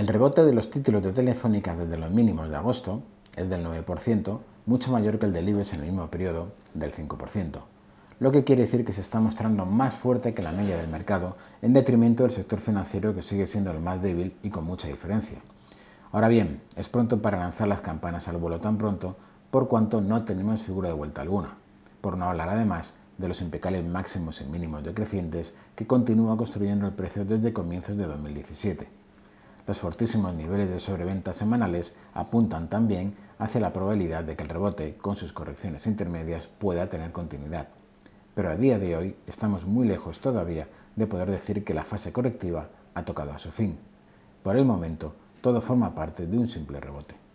El rebote de los títulos de Telefónica desde los mínimos de agosto es del 9%, mucho mayor que el del IBEX en el mismo periodo, del 5%, lo que quiere decir que se está mostrando más fuerte que la media del mercado, en detrimento del sector financiero que sigue siendo el más débil y con mucha diferencia. Ahora bien, es pronto para lanzar las campanas al vuelo tan pronto, por cuanto no tenemos figura de vuelta alguna, por no hablar además de los impecables máximos y mínimos decrecientes que continúa construyendo el precio desde comienzos de 2017. Los fortísimos niveles de sobreventa semanales apuntan también hacia la probabilidad de que el rebote, con sus correcciones intermedias, pueda tener continuidad. Pero a día de hoy estamos muy lejos todavía de poder decir que la fase correctiva ha tocado a su fin. Por el momento, todo forma parte de un simple rebote.